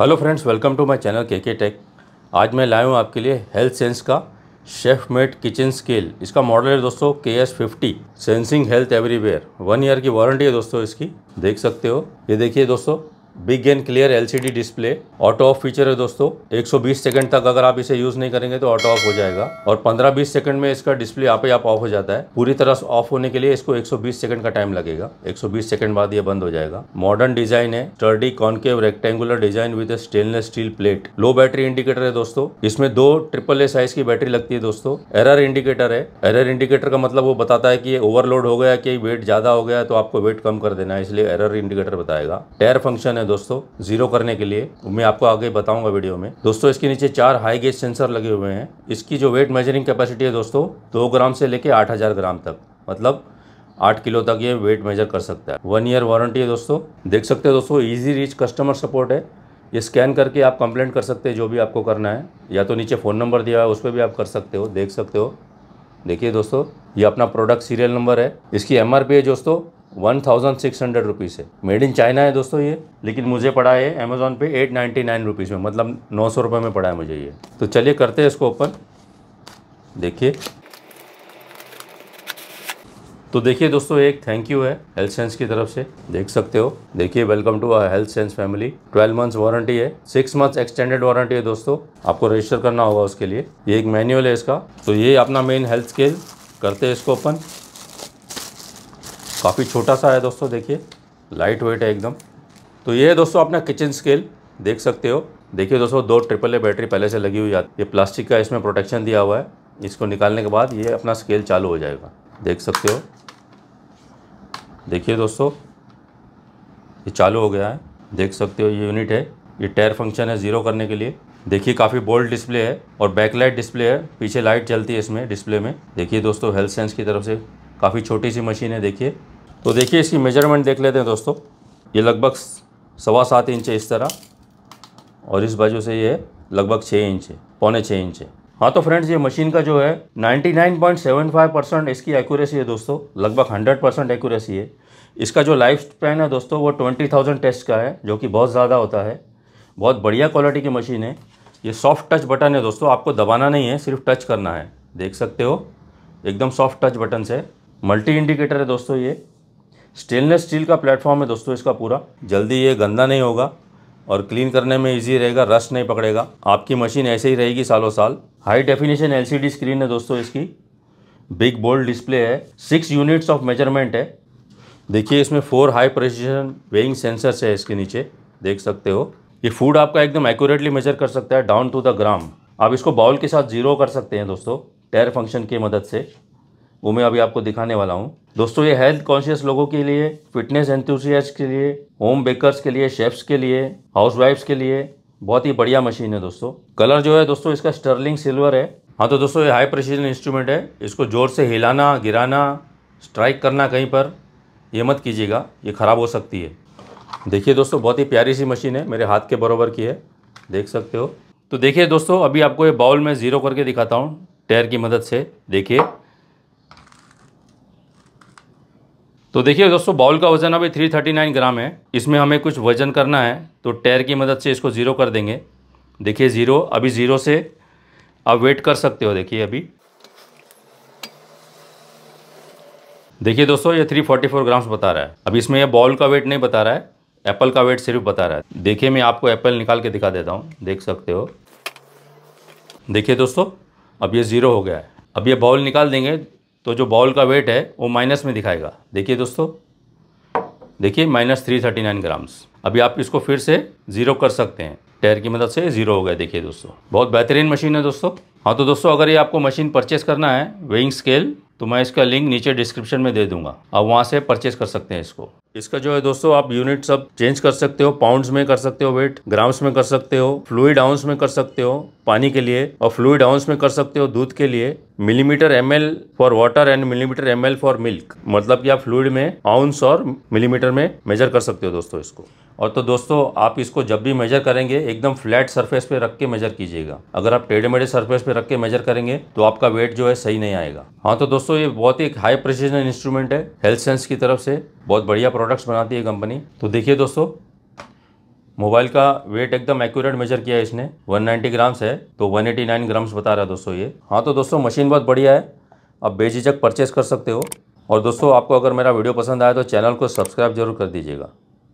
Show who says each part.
Speaker 1: hello friends welcome to my channel K K tech आज मैं लाया हूँ आपके लिए हेल्थ सेंस का शेफ मेड किचन स्केल इसका मॉडल है दोस्तों K S fifty sensing health everywhere one year की वारंटी है दोस्तों इसकी देख सकते हो ये देखिए दोस्तों big and clear LCD display auto off feature है दोस्तों 120 सेकंड तक अगर आप इसे यूज नहीं करेंगे तो ऑटो ऑफ हो जाएगा और 15-20 सेकंड में इसका डिस्प्ले आप ही आप ऑफ हो जाता है पूरी तरह से ऑफ होने के लिए इसको 120 सेकंड का टाइम लगेगा 120 सेकंड बाद ये बंद हो जाएगा मॉडर्न डिजाइन है sturdy concave rectangular design with stainless steel plate low battery indicator है दोस्तों इसमें दो ट्रिपल ए साइज की बैटरी लगती है दोस्तों एरर इंडिकेटर है एरर इंडिकेटर का मतलब वो बताता है कि ओवरलोड हो गया कि वेट ज्यादा हो गया तो आपको वेट कम कर देना है इसलिए एरर इंडिकेटर बताएगा टेयर फंक्शन है हैं दोस्तों जीरो करने के लिए मैं आपको आगे बताऊंगा वीडियो में दोस्तों इसके नीचे चार हाई गेज सेंसर लगे हुए हैं इसकी जो वेट मेजरिंग कैपेसिटी है दोस्तों दो ग्राम से लेकर आठ हज़ार ग्राम तक मतलब आठ किलो तक ये वेट मेजर कर सकता है वन ईयर वारंटी है दोस्तों देख सकते हैं दोस्तों ईजी रीच कस्टमर सपोर्ट है ये स्कैन करके आप कंप्लेंट कर सकते हैं जो भी आपको करना है या तो नीचे फ़ोन नंबर दिया है उस पर भी आप कर सकते हो देख सकते हो देखिए दोस्तों ये अपना प्रोडक्ट सीरियल नंबर है इसकी एमआरपी है दोस्तों one thousand six hundred rupees है मेड इन चाइना है दोस्तों ये लेकिन मुझे पड़ा है अमेज़ोन पे एट नाइन्टी नाइन रुपीज़ में मतलब नौ सौ रुपये में पड़ा है मुझे ये तो चलिए करते हैं इसको ओपन देखिए तो देखिए दोस्तों एक थैंक यू है हेल्थ सेंस की तरफ से देख सकते हो देखिए welcome to Health Sense family 12 months warranty है सिक्स मंथ्स एक्सटेंडेड वारंटी है दोस्तों आपको रजिस्टर करना होगा उसके लिए ये एक मैनुअल है इसका तो ये अपना मेन हेल्थ स्केल करते हैं इसको अपन काफ़ी छोटा सा है दोस्तों देखिए लाइट वेट है एकदम तो ये है दोस्तों अपना किचन स्केल देख सकते हो देखिए दोस्तों दो ट्रिपल ए बैटरी पहले से लगी हुई है ये प्लास्टिक का इसमें प्रोटेक्शन दिया हुआ है इसको निकालने के बाद ये अपना स्केल चालू हो जाएगा देख सकते हो देखिए दोस्तों ये चालू हो गया है देख सकते हो ये यूनिट है ये टायर फंक्शन है ज़ीरो करने के लिए देखिए काफ़ी बोल्ड डिस्प्ले है और बैकलाइट डिस्प्ले है पीछे लाइट चलती है इसमें डिस्प्ले में देखिए दोस्तों हेल्थ सेंस की तरफ से काफ़ी छोटी सी मशीन है देखिए तो देखिए इसकी मेजरमेंट देख लेते हैं दोस्तों ये लगभग सवा सात इंच है इस तरह और इस बाजू से ये लगभग छः इंच है पौने छः इंच है हाँ तो फ्रेंड्स ये मशीन का जो है 99.75 परसेंट इसकी एक्यूरेसी है दोस्तों लगभग 100 परसेंट एक्यूरेसी है इसका जो लाइफ स्पैन है दोस्तों वो 20,000 टेस्ट का है जो कि बहुत ज़्यादा होता है बहुत बढ़िया क्वालिटी की मशीन है ये सॉफ्ट टच बटन है दोस्तों आपको दबाना नहीं है सिर्फ टच करना है देख सकते हो एकदम सॉफ्ट टच बटन से मल्टी इंडिकेटर है दोस्तों ये स्टेनलेस स्टील का प्लेटफॉर्म है दोस्तों इसका पूरा जल्दी ये गंदा नहीं होगा और क्लीन करने में इजी रहेगा रस्ट नहीं पकड़ेगा आपकी मशीन ऐसे ही रहेगी सालों साल हाई डेफिनेशन एलसीडी स्क्रीन है दोस्तों इसकी बिग बोल्ड डिस्प्ले है सिक्स यूनिट्स ऑफ मेजरमेंट है देखिए इसमें four high precision weighing sensors है इसके नीचे देख सकते हो ये फूड आपका एकदम एक्यूरेटली मेजर कर सकता है डाउन टू द ग्राम आप इसको बाउल के साथ जीरो कर सकते हैं दोस्तों टेर फंक्शन की मदद से वो मैं अभी आपको दिखाने वाला हूँ दोस्तों ये हेल्थ कॉन्शियस लोगों के लिए फिटनेस एंथ्यूसियस के लिए होम बेकर्स के लिए शेफ्स के लिए वाइफ्स के लिए बहुत ही बढ़िया मशीन है दोस्तों कलर जो है दोस्तों इसका स्टर्लिंग सिल्वर है हाँ तो दोस्तों ये हाई प्रेसिजन इंस्ट्रूमेंट है इसको ज़ोर से हिलाना गिराना स्ट्राइक करना कहीं पर ये मत कीजिएगा ये ख़राब हो सकती है देखिए दोस्तों बहुत ही प्यारी सी मशीन है मेरे हाथ के बराबर की है देख सकते हो तो देखिए दोस्तों अभी आपको ये बाउल में ज़ीरो करके दिखाता हूँ टायर की मदद से देखिए तो देखिए दोस्तों बाउल का वजन अभी 339 ग्राम है इसमें हमें कुछ वजन करना है तो टैर की मदद से इसको ज़ीरो कर देंगे देखिए ज़ीरो अभी ज़ीरो से आप वेट कर सकते हो देखिए अभी देखिए दोस्तों ये 344 ग्राम्स बता रहा है अब इसमें यह बॉल का वेट नहीं बता रहा है एप्पल का वेट सिर्फ बता रहा है देखिए मैं आपको एप्पल निकाल के दिखा देता हूँ देख सकते हो देखिए दोस्तों अब ये ज़ीरो हो गया है अब ये बॉल निकाल देंगे तो जो बॉल का वेट है वो माइनस में दिखाएगा देखिए दोस्तों देखिए minus three thirty nine grams अभी आप इसको फिर से ज़ीरो कर सकते हैं टायर की मदद से ज़ीरो हो गया देखिए दोस्तों बहुत बेहतरीन मशीन है दोस्तों हाँ तो दोस्तों अगर ये आपको मशीन परचेस करना है वेइंग स्केल तो मैं इसका लिंक नीचे डिस्क्रिप्शन में दे दूंगा आप वहाँ से परचेज कर सकते हैं इसको इसका जो है दोस्तों आप यूनिट सब चेंज कर सकते हो पाउंड्स में कर सकते हो वेट ग्राम्स में कर सकते हो फ्लूड आउंस में कर सकते हो पानी के लिए और फ्लूड आउंस में कर सकते हो दूध के लिए millimetre M L for water and millimetre M L for milk मतलब कि आप फ्लूड में आउंस और मिलीमीटर में मेजर कर सकते हो दोस्तों इसको और तो दोस्तों आप इसको जब भी मेजर करेंगे एकदम फ्लैट सरफेस पे रख के मेजर कीजिएगा अगर आप टेढ़े मेढ़े सरफेस पे रख के मेजर करेंगे तो आपका वेट जो है सही नहीं आएगा हाँ तो दोस्तों ये बहुत ही हाई प्रिसीजन इंस्ट्रूमेंट है हेल्थ सेंस की तरफ से बहुत बढ़िया प्रोडक्ट्स बनाती है कंपनी तो देखिए दोस्तों मोबाइल का वेट एकदम एक्यूरेट मेजर किया है इसने 190 ग्राम्स है तो 189 ग्राम्स बता रहा है दोस्तों ये हाँ तो दोस्तों मशीन बहुत बढ़िया है आप बेझिझक परचेस कर सकते हो और दोस्तों आपको अगर मेरा वीडियो पसंद आया तो चैनल को सब्सक्राइब जरूर कर दीजिएगा